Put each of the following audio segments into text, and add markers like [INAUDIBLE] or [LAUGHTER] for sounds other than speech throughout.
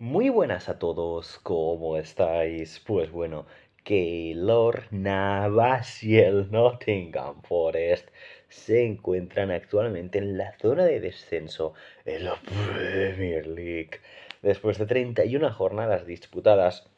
Muy buenas a todos, ¿cómo estáis? Pues bueno, Keylor Navas y el [LAUGHS] Nottingham Forest se encuentran actualmente en la zona de descenso en la Premier League. Después de 31 jornadas disputadas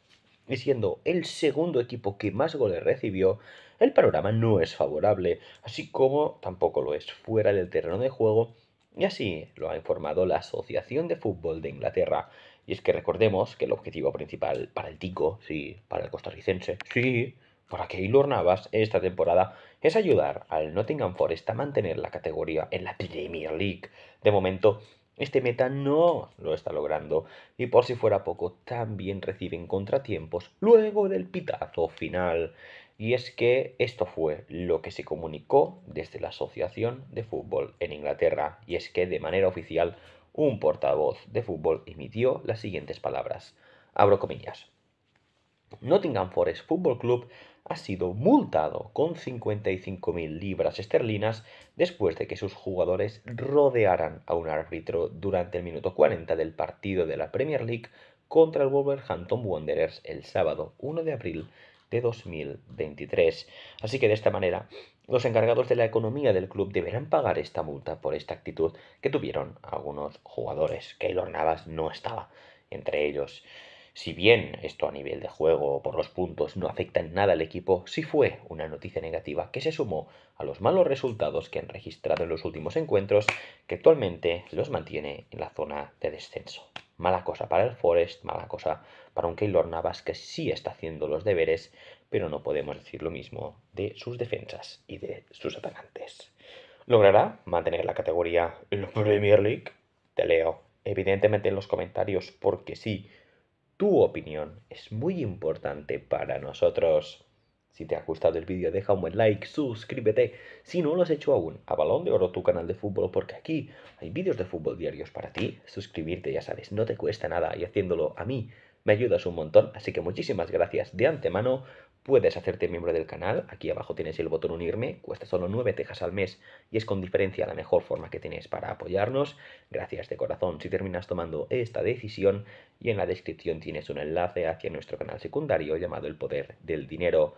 y siendo el segundo equipo que más goles recibió, el panorama no es favorable, así como tampoco lo es fuera del terreno de juego y así lo ha informado la Asociación de Fútbol de Inglaterra, y es que recordemos que el objetivo principal para el Tico, sí, para el costarricense, sí, para Keylor Navas esta temporada es ayudar al Nottingham Forest a mantener la categoría en la Premier League. De momento, este meta no lo está logrando y por si fuera poco también reciben contratiempos luego del pitazo final. Y es que esto fue lo que se comunicó desde la Asociación de Fútbol en Inglaterra y es que de manera oficial un portavoz de fútbol emitió las siguientes palabras. Abro comillas. Nottingham Forest Football Club ha sido multado con 55.000 libras esterlinas después de que sus jugadores rodearan a un árbitro durante el minuto 40 del partido de la Premier League contra el Wolverhampton Wanderers el sábado 1 de abril de 2023. Así que de esta manera, los encargados de la economía del club deberán pagar esta multa por esta actitud que tuvieron algunos jugadores. Keylor Navas no estaba entre ellos. Si bien esto a nivel de juego o por los puntos no afecta en nada al equipo, sí fue una noticia negativa que se sumó a los malos resultados que han registrado en los últimos encuentros, que actualmente los mantiene en la zona de descenso. Mala cosa para el Forest, mala cosa para un Keylor Navas que sí está haciendo los deberes, pero no podemos decir lo mismo de sus defensas y de sus atacantes. ¿Logrará mantener la categoría en la Premier League? Te leo evidentemente en los comentarios porque sí, tu opinión es muy importante para nosotros. Si te ha gustado el vídeo, deja un buen like, suscríbete. Si no lo has hecho aún, a Balón de Oro tu canal de fútbol, porque aquí hay vídeos de fútbol diarios para ti. Suscribirte, ya sabes, no te cuesta nada y haciéndolo a mí me ayudas un montón. Así que muchísimas gracias de antemano Puedes hacerte miembro del canal, aquí abajo tienes el botón unirme, cuesta solo 9 tejas al mes y es con diferencia la mejor forma que tienes para apoyarnos. Gracias de corazón si terminas tomando esta decisión y en la descripción tienes un enlace hacia nuestro canal secundario llamado El Poder del Dinero.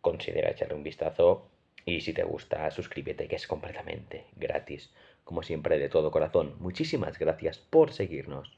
Considera echarle un vistazo y si te gusta suscríbete que es completamente gratis. Como siempre de todo corazón, muchísimas gracias por seguirnos.